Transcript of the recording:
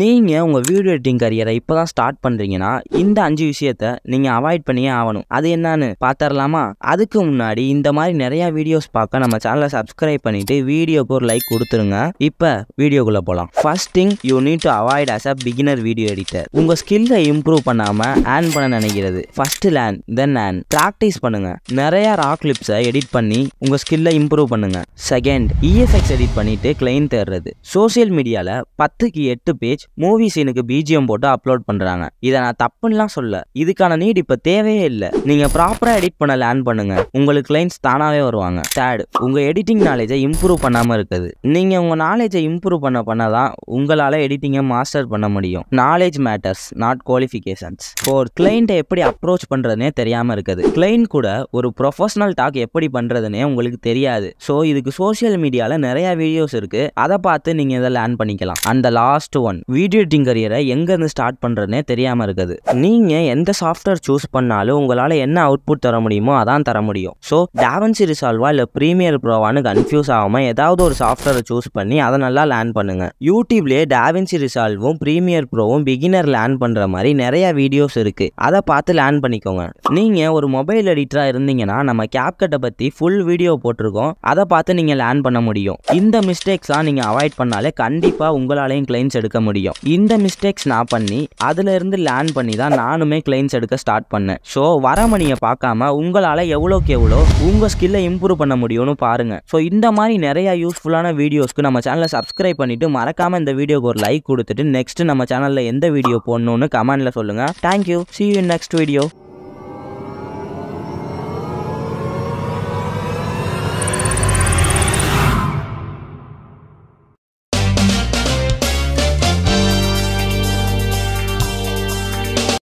நீங்கள் உங்கள் video editing கரியரை இப்போ தான் ஸ்டார்ட் பண்ணுறீங்கன்னா இந்த அஞ்சு விஷயத்த நீங்கள் அவாய்ட் பண்ணியே ஆகணும் அது என்னன்னு பார்த்துடலாமா அதுக்கு முன்னாடி இந்த மாதிரி நிறையா வீடியோஸ் பார்க்க நம்ம சேனலை சப்ஸ்கிரைப் பண்ணிவிட்டு வீடியோக்கு ஒரு லைக் கொடுத்துருங்க இப்போ வீடியோக்குள்ளே போகலாம் first thing you need to avoid as a beginner video editor உங்கள் ஸ்கில்லை இம்ப்ரூவ் பண்ணாமல் ஏர்ன் பண்ண நினைக்கிறது first learn then earn practice பண்ணுங்கள் நிறையா ராக் கிளிப்ஸை எடிட் பண்ணி உங்கள் ஸ்கில்லை இம்ப்ரூவ் பண்ணுங்கள் செகண்ட் இஎஃப்எக்ஸ் e எடிட் பண்ணிவிட்டு கிளைன் தேடுறது சோசியல் மீடியாவில் பத்துக்கு எட்டு பேஜ் இமேஜ் மூவி சீனுக்கு பிஜிஎம் போட்டு அப்லோட் பண்றாங்க இதை நான் தப்புன்னுலாம் சொல்ல இதுக்கான நீட் இப்ப தேவையே இல்லை நீங்க ப்ராப்பரா எடிட் பண்ண லேர்ன் பண்ணுங்க உங்களுக்கு கிளைண்ட்ஸ் தானாவே வருவாங்க தேர்ட் உங்க எடிட்டிங் நாலேஜை இம்ப்ரூவ் பண்ணாம இருக்குது நீங்க உங்க நாலேஜை இம்ப்ரூவ் பண்ண பண்ணதான் உங்களால எடிட்டிங்கை மாஸ்டர் பண்ண முடியும் knowledge matters not qualifications four கிளைண்ட்டை எப்படி அப்ரோச் பண்றதுனே தெரியாம இருக்குது கிளைண்ட் கூட ஒரு ப்ரொஃபஷனல் டாக் எப்படி பண்றதுனே உங்களுக்கு தெரியாது ஸோ இதுக்கு சோசியல் மீடியாவில் நிறைய வீடியோஸ் இருக்கு அதை பார்த்து நீங்க இதை லேர்ன் பண்ணிக்கலாம் அந்த லாஸ்ட் ஒன் வீடியோ எடிட்டிங் கரியரை எங்கேருந்து ஸ்டார்ட் பண்ணுறதுனே தெரியாமல் இருக்குது நீங்கள் எந்த சாஃப்ட்வேர் சூஸ் பண்ணாலும் உங்களால் என்ன அவுட்புட் தர முடியுமோ அதான் தர முடியும் ஸோ டேவன்சி ரிசால்வா இல்லை ப்ரீமியர் ப்ரோவான்னு கன்ஃபியூஸ் ஆகாமல் ஏதாவது ஒரு சாஃப்ட்வேரை சூஸ் பண்ணி அதை நல்லா லேர்ன் பண்ணுங்கள் யூடியூப்லேயே டாவன்சி ரிசால்வும் ப்ரீமியர் ப்ரோவும் பிகினர் லேர்ன் பண்ணுற மாதிரி நிறைய வீடியோஸ் இருக்குது அதை பார்த்து லேர்ன் பண்ணிக்கோங்க நீங்கள் ஒரு மொபைல் எடிட்டராக இருந்தீங்கன்னா நம்ம கேப்கட்டை பற்றி ஃபுல் வீடியோ போட்டிருக்கோம் அதை பார்த்து நீங்கள் லேர்ன் பண்ண முடியும் இந்த மிஸ்டேக்ஸாக நீங்கள் அவாய்ட் பண்ணாலே கண்டிப்பாக உங்களாலையும் கிளைன்ஸ் எடுக்க முடியும் முடியும் இந்த மிஸ்டேக்ஸ் நான் பண்ணி அதுல இருந்து லேர்ன் பண்ணி தான் நானுமே கிளைண்ட்ஸ் எடுக்க ஸ்டார்ட் பண்ணேன் ஸோ வர மணியை பார்க்காம உங்களால் எவ்வளோக்கு எவ்வளோ உங்கள் ஸ்கில்லை இம்ப்ரூவ் பண்ண முடியும்னு பாருங்க ஸோ இந்த மாதிரி நிறைய யூஸ்ஃபுல்லான வீடியோஸ்க்கு நம்ம சேனலை சப்ஸ்கிரைப் பண்ணிட்டு மறக்காம இந்த வீடியோக்கு ஒரு லைக் கொடுத்துட்டு நெக்ஸ்ட் நம்ம சேனலில் எந்த வீடியோ போடணும்னு கமெண்ட்ல சொல்லுங்க thank you see you next video